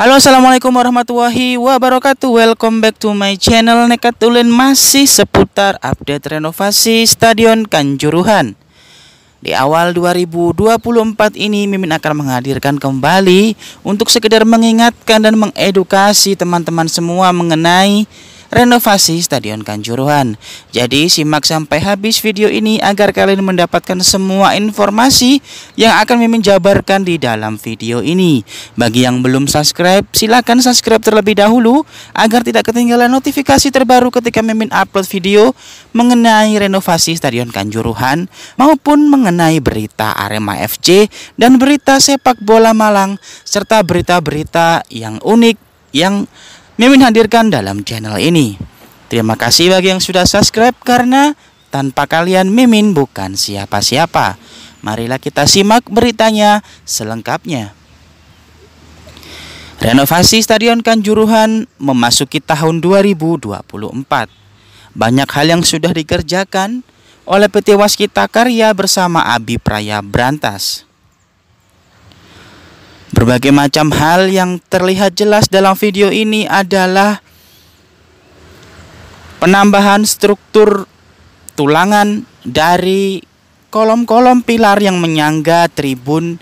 Halo assalamualaikum warahmatullahi wabarakatuh Welcome back to my channel Nekat Tulen masih seputar update renovasi Stadion Kanjuruhan Di awal 2024 ini Mimin akan menghadirkan kembali Untuk sekedar mengingatkan dan mengedukasi teman-teman semua mengenai renovasi Stadion Kanjuruhan. Jadi simak sampai habis video ini agar kalian mendapatkan semua informasi yang akan Mimin jabarkan di dalam video ini. Bagi yang belum subscribe, silakan subscribe terlebih dahulu agar tidak ketinggalan notifikasi terbaru ketika Mimin upload video mengenai renovasi Stadion Kanjuruhan maupun mengenai berita Arema FC dan berita sepak bola Malang serta berita-berita yang unik yang Mimin hadirkan dalam channel ini. Terima kasih bagi yang sudah subscribe karena tanpa kalian Mimin bukan siapa-siapa. Marilah kita simak beritanya selengkapnya. Renovasi Stadion Kanjuruhan memasuki tahun 2024. Banyak hal yang sudah dikerjakan oleh PT Waskita Karya bersama Abi Praya Brantas. Berbagai macam hal yang terlihat jelas dalam video ini adalah penambahan struktur tulangan dari kolom-kolom pilar yang menyangga tribun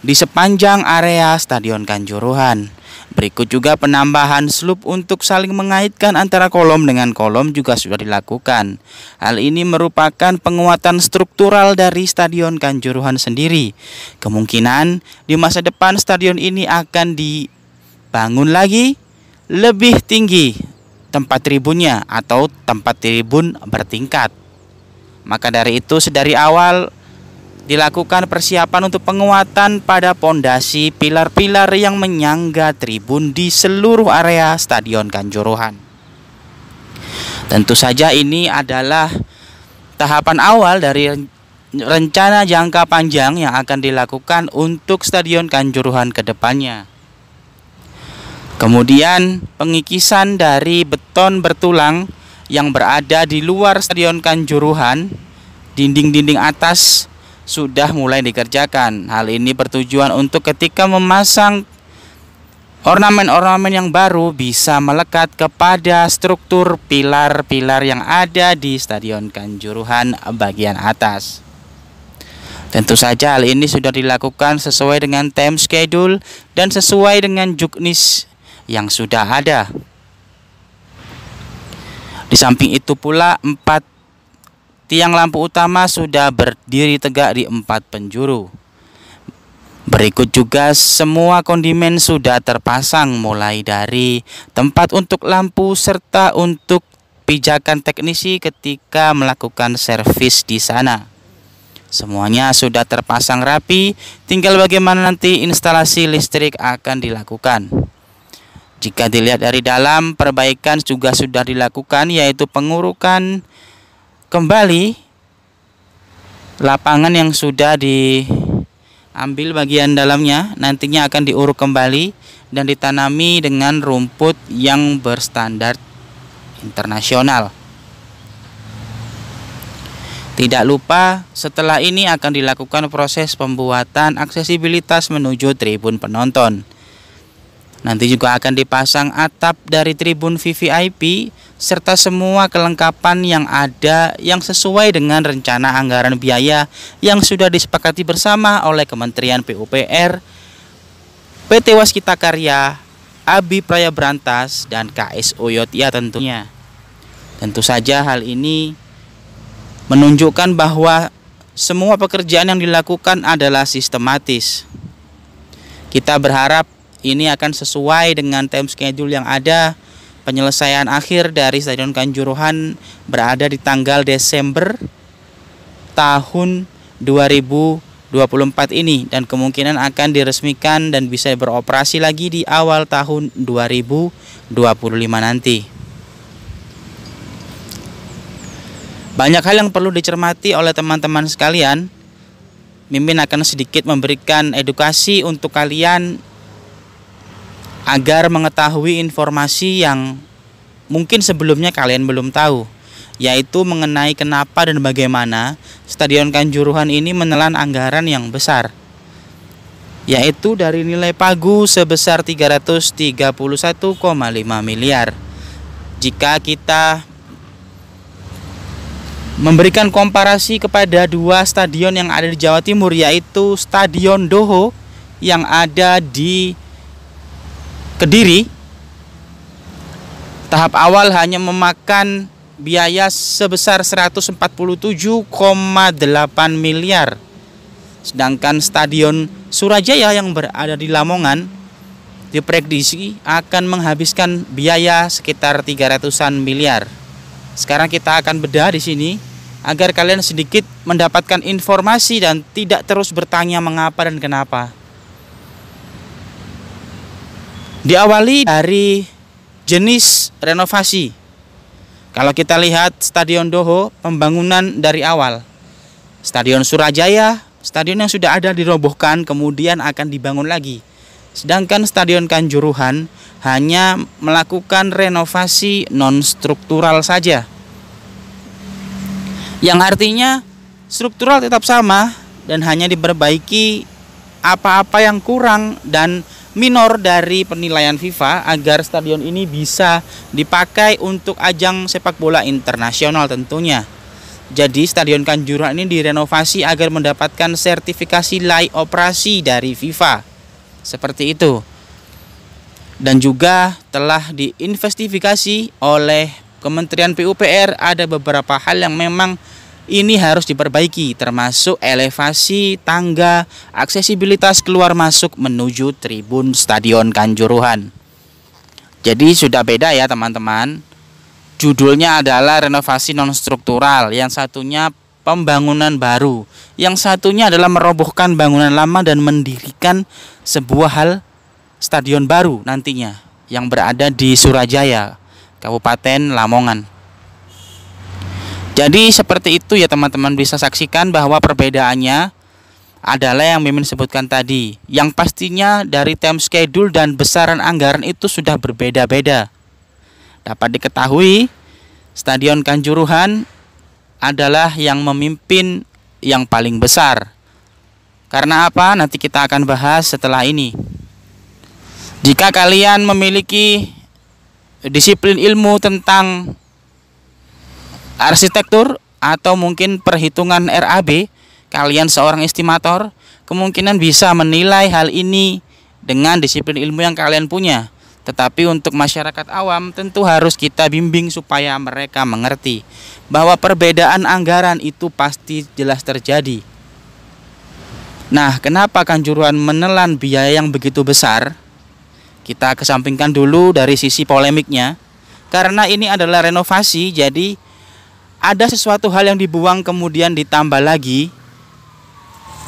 di sepanjang area Stadion Kanjuruhan. Berikut juga penambahan slup untuk saling mengaitkan antara kolom dengan kolom juga sudah dilakukan. Hal ini merupakan penguatan struktural dari Stadion Kanjuruhan sendiri. Kemungkinan di masa depan stadion ini akan dibangun lagi lebih tinggi tempat tribunnya atau tempat tribun bertingkat. Maka dari itu sedari awal dilakukan persiapan untuk penguatan pada pondasi pilar-pilar yang menyangga tribun di seluruh area Stadion Kanjuruhan. Tentu saja ini adalah tahapan awal dari rencana jangka panjang yang akan dilakukan untuk Stadion Kanjuruhan ke depannya. Kemudian pengikisan dari beton bertulang yang berada di luar Stadion Kanjuruhan, dinding-dinding atas sudah mulai dikerjakan. Hal ini bertujuan untuk ketika memasang ornamen-ornamen yang baru bisa melekat kepada struktur pilar-pilar yang ada di Stadion Kanjuruhan bagian atas. Tentu saja hal ini sudah dilakukan sesuai dengan time schedule dan sesuai dengan juknis yang sudah ada. Di samping itu pula empat Tiang lampu utama sudah berdiri tegak di empat penjuru. Berikut juga semua kondimen sudah terpasang mulai dari tempat untuk lampu serta untuk pijakan teknisi ketika melakukan servis di sana. Semuanya sudah terpasang rapi, tinggal bagaimana nanti instalasi listrik akan dilakukan. Jika dilihat dari dalam, perbaikan juga sudah dilakukan yaitu pengurukan kembali lapangan yang sudah diambil bagian dalamnya nantinya akan diuruk kembali dan ditanami dengan rumput yang berstandar internasional. Tidak lupa, setelah ini akan dilakukan proses pembuatan aksesibilitas menuju tribun penonton. Nanti juga akan dipasang atap dari tribun VVIP serta semua kelengkapan yang ada yang sesuai dengan rencana anggaran biaya yang sudah disepakati bersama oleh Kementerian PUPR, PT Waskita Karya, Abi Praya Brantas, dan KS Yotia ya tentunya. Tentu saja hal ini menunjukkan bahwa semua pekerjaan yang dilakukan adalah sistematis. Kita berharap ini akan sesuai dengan time schedule yang ada. Penyelesaian akhir dari Stadion Kanjuruhan berada di tanggal Desember tahun 2024 ini dan kemungkinan akan diresmikan dan bisa beroperasi lagi di awal tahun 2025 nanti. Banyak hal yang perlu dicermati oleh teman-teman sekalian. Mimin akan sedikit memberikan edukasi untuk kalian agar mengetahui informasi yang mungkin sebelumnya kalian belum tahu, yaitu mengenai kenapa dan bagaimana Stadion Kanjuruhan ini menelan anggaran yang besar yaitu dari nilai pagu sebesar 331,5 miliar. Jika kita memberikan komparasi kepada dua stadion yang ada di Jawa Timur yaitu Stadion Doho yang ada di Kediri tahap awal hanya memakan biaya sebesar 147,8 miliar. Sedangkan stadion Surajaya yang berada di Lamongan diprediksi akan menghabiskan biaya sekitar 300-an miliar. Sekarang kita akan bedah di sini agar kalian sedikit mendapatkan informasi dan tidak terus bertanya mengapa dan kenapa. Diawali dari jenis renovasi. Kalau kita lihat Stadion Doho, pembangunan dari awal. Stadion Surajaya, stadion yang sudah ada dirobohkan kemudian akan dibangun lagi. Sedangkan Stadion Kanjuruhan hanya melakukan renovasi non-struktural saja. Yang artinya struktural tetap sama dan hanya diperbaiki apa-apa yang kurang dan minor dari penilaian FIFA agar stadion ini bisa dipakai untuk ajang sepak bola internasional tentunya. Jadi stadion Kanjuruhan ini direnovasi agar mendapatkan sertifikasi layak operasi dari FIFA. Seperti itu. Dan juga telah diinvestigasi oleh Kementerian PUPR ada beberapa hal yang memang ini harus diperbaiki termasuk elevasi tangga, aksesibilitas keluar masuk menuju tribun Stadion Kanjuruhan. Jadi sudah beda ya teman-teman. Judulnya adalah renovasi non struktural, yang satunya pembangunan baru, yang satunya adalah merobohkan bangunan lama dan mendirikan sebuah hal stadion baru nantinya yang berada di Surajaya, Kabupaten Lamongan. Jadi seperti itu ya teman-teman bisa saksikan bahwa perbedaannya adalah yang Mimin sebutkan tadi. Yang pastinya dari time schedule dan besaran anggaran itu sudah berbeda-beda. Dapat diketahui Stadion Kanjuruhan adalah yang memimpin yang paling besar. Karena apa? Nanti kita akan bahas setelah ini. Jika kalian memiliki disiplin ilmu tentang arsitektur atau mungkin perhitungan RAB, kalian seorang estimator kemungkinan bisa menilai hal ini dengan disiplin ilmu yang kalian punya. Tetapi untuk masyarakat awam tentu harus kita bimbing supaya mereka mengerti bahwa perbedaan anggaran itu pasti jelas terjadi. Nah, kenapa kanjuruan menelan biaya yang begitu besar? Kita kesampingkan dulu dari sisi polemiknya. Karena ini adalah renovasi, jadi ada sesuatu hal yang dibuang kemudian ditambah lagi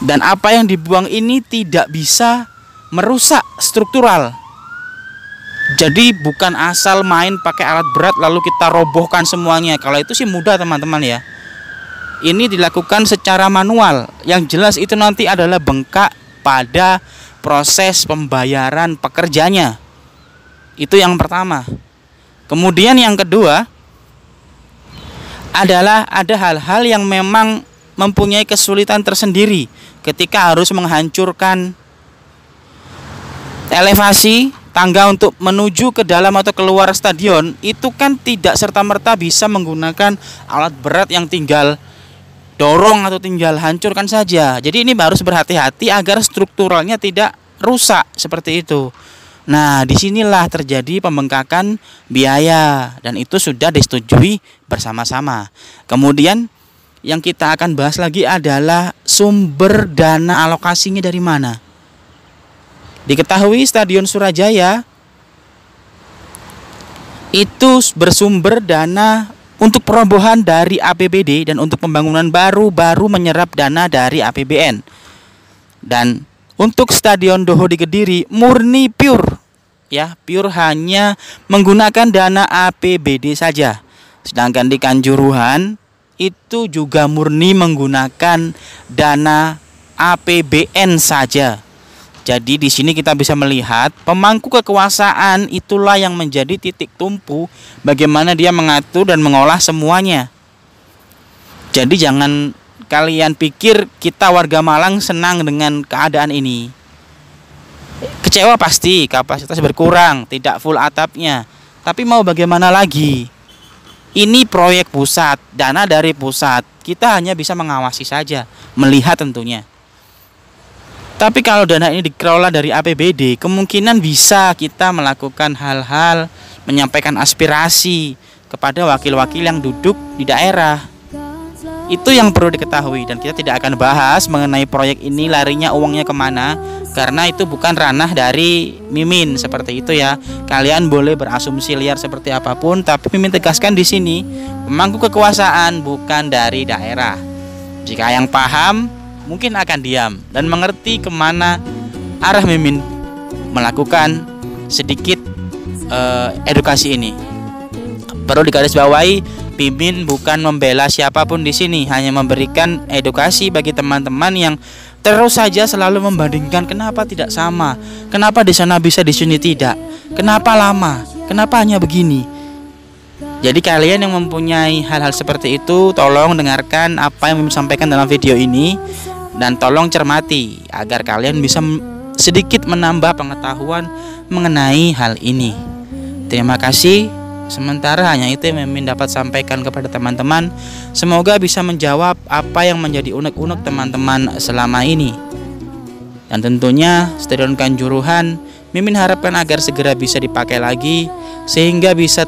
dan apa yang dibuang ini tidak bisa merusak struktural. Jadi bukan asal main pakai alat berat lalu kita robohkan semuanya. Kalau itu sih mudah teman-teman ya. Ini dilakukan secara manual. Yang jelas itu nanti adalah bengkak pada proses pembayaran pekerjanya. Itu yang pertama. Kemudian yang kedua, adalah ada hal-hal yang memang mempunyai kesulitan tersendiri ketika harus menghancurkan elevasi tangga untuk menuju ke dalam atau keluar stadion itu kan tidak serta-merta bisa menggunakan alat berat yang tinggal dorong atau tinggal hancurkan saja. Jadi ini harus berhati-hati agar strukturalnya tidak rusak seperti itu. Nah, disinilah terjadi pembengkakan biaya dan itu sudah disetujui bersama-sama. Kemudian yang kita akan bahas lagi adalah sumber dana alokasinya dari mana. Diketahui Stadion Surajaya itu bersumber dana untuk perobohan dari APBD dan untuk pembangunan baru baru menyerap dana dari APBN. Dan untuk Stadion Doho di Kediri murni pure ya, pure hanya menggunakan dana APBD saja. Sedangkan di Kanjuruhan itu juga murni menggunakan dana APBN saja. Jadi di sini kita bisa melihat pemangku kekuasaan itulah yang menjadi titik tumpu bagaimana dia mengatur dan mengolah semuanya. Jadi jangan kalian pikir kita warga Malang senang dengan keadaan ini? Kecewa pasti, kapasitas berkurang, tidak full atapnya. Tapi mau bagaimana lagi? Ini proyek pusat, dana dari pusat. Kita hanya bisa mengawasi saja, melihat tentunya. Tapi kalau dana ini dikelola dari APBD, kemungkinan bisa kita melakukan hal-hal menyampaikan aspirasi kepada wakil-wakil yang duduk di daerah itu yang perlu diketahui dan kita tidak akan bahas mengenai proyek ini larinya uangnya kemana karena itu bukan ranah dari Mimin seperti itu ya. Kalian boleh berasumsi liar seperti apapun tapi Mimin tegaskan di sini pemangku kekuasaan bukan dari daerah. Jika yang paham mungkin akan diam dan mengerti kemana arah Mimin melakukan sedikit uh, edukasi ini. Perlu digarisbawahi, Bimbin bukan membela siapapun di sini, hanya memberikan edukasi bagi teman-teman yang terus saja selalu membandingkan kenapa tidak sama, kenapa di sana bisa di sini tidak, kenapa lama, kenapa hanya begini. Jadi kalian yang mempunyai hal-hal seperti itu, tolong dengarkan apa yang disampaikan sampaikan dalam video ini dan tolong cermati agar kalian bisa sedikit menambah pengetahuan mengenai hal ini. Terima kasih. Sementara hanya itu yang Mimin dapat sampaikan kepada teman-teman. Semoga bisa menjawab apa yang menjadi unek-unek teman-teman selama ini. Dan tentunya Stadion Kanjuruhan Mimin harapkan agar segera bisa dipakai lagi sehingga bisa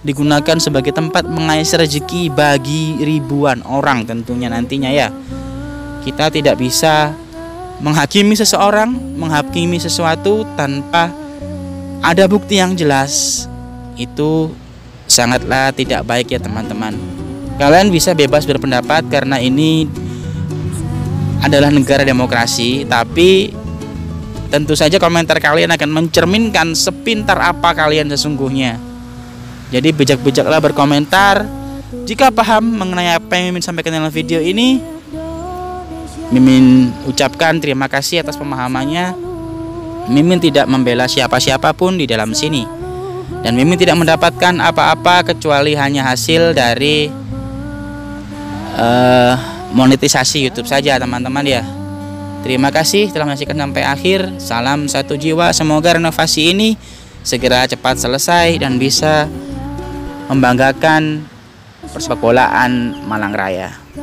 digunakan sebagai tempat mengais rezeki bagi ribuan orang tentunya nantinya ya. Kita tidak bisa menghakimi seseorang, menghakimi sesuatu tanpa ada bukti yang jelas itu sangatlah tidak baik ya teman-teman kalian bisa bebas berpendapat karena ini adalah negara demokrasi tapi tentu saja komentar kalian akan mencerminkan sepintar apa kalian sesungguhnya jadi bijak-bijaklah berkomentar jika paham mengenai apa yang Mimin sampaikan dalam video ini Mimin ucapkan terima kasih atas pemahamannya Mimin tidak membela siapa-siapapun di dalam sini dan Mimin tidak mendapatkan apa-apa kecuali hanya hasil dari uh, monetisasi YouTube saja teman-teman ya terima kasih telah menyaksikan sampai akhir salam satu jiwa semoga renovasi ini segera cepat selesai dan bisa membanggakan persepak bolaan Malang Raya